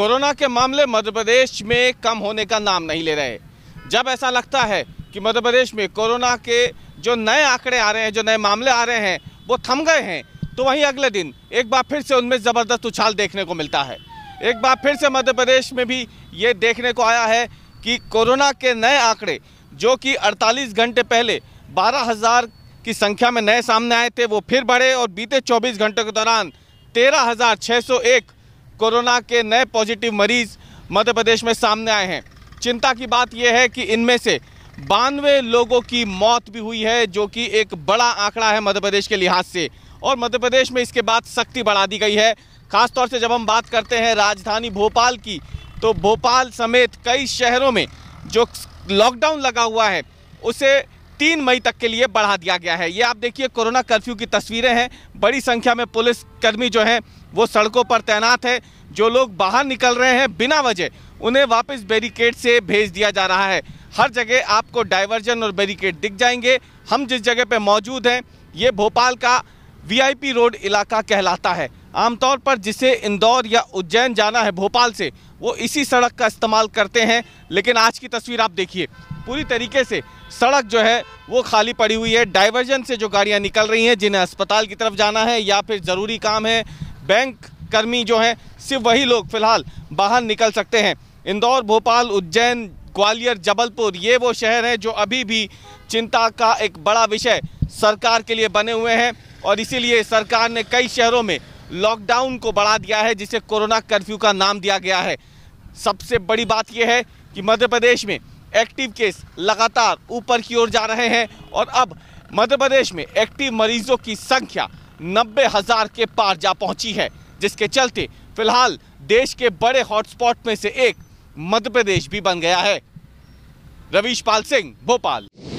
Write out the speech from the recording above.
corona के मामले मध्य प्रदेश में कम होने का नाम नहीं ले रहे जब ऐसा लगता है कि मध्य प्रदेश में कोरोना के जो नए आंकड़े आ रहे हैं जो नए मामले आ रहे हैं वो थम गए हैं तो वहीं अगले दिन एक बार फिर से उनमें ज़बरदस्त उछाल देखने को मिलता है एक बार फिर से मध्य प्रदेश में भी ये देखने को आया है कि कोरोना के नए आंकड़े जो कि 48 घंटे पहले 12,000 की संख्या में नए सामने आए थे वो फिर बढ़े और बीते 24 घंटों के दौरान 13,601 कोरोना के नए पॉजिटिव मरीज मध्य प्रदेश में सामने आए हैं चिंता की बात यह है कि इनमें से बानवे लोगों की मौत भी हुई है जो कि एक बड़ा आंकड़ा है मध्य प्रदेश के लिहाज से और मध्य प्रदेश में इसके बाद सख्ती बढ़ा दी गई है खासतौर से जब हम बात करते हैं राजधानी भोपाल की तो भोपाल समेत कई शहरों में जो लॉकडाउन लगा हुआ है उसे तीन मई तक के लिए बढ़ा दिया गया है ये आप देखिए कोरोना कर्फ्यू की तस्वीरें हैं बड़ी संख्या में पुलिस कर्मी जो हैं वो सड़कों पर तैनात है जो लोग बाहर निकल रहे हैं बिना वजह उन्हें वापस बैरिकेड से भेज दिया जा रहा है हर जगह आपको डाइवर्जन और बैरिकेड दिख जाएंगे हम जिस जगह पर मौजूद हैं ये भोपाल का वी रोड इलाका कहलाता है आमतौर पर जिसे इंदौर या उज्जैन जाना है भोपाल से वो इसी सड़क का इस्तेमाल करते हैं लेकिन आज की तस्वीर आप देखिए पूरी तरीके से सड़क जो है वो खाली पड़ी हुई है डाइवर्जन से जो गाड़ियाँ निकल रही हैं जिन्हें अस्पताल की तरफ जाना है या फिर ज़रूरी काम है बैंक कर्मी जो हैं सिर्फ वही लोग फिलहाल बाहर निकल सकते हैं इंदौर भोपाल उज्जैन ग्वालियर जबलपुर ये वो शहर हैं जो अभी भी चिंता का एक बड़ा विषय सरकार के लिए बने हुए हैं और इसीलिए सरकार ने कई शहरों में लॉकडाउन को बढ़ा दिया है जिसे कोरोना कर्फ्यू का नाम दिया गया है सबसे बड़ी बात यह है कि मध्य प्रदेश में एक्टिव केस लगातार ऊपर की ओर जा रहे हैं और अब मध्य प्रदेश में एक्टिव मरीजों की संख्या नब्बे हजार के पार जा पहुंची है जिसके चलते फिलहाल देश के बड़े हॉटस्पॉट में से एक मध्य प्रदेश भी बन गया है रवीश पाल सिंह भोपाल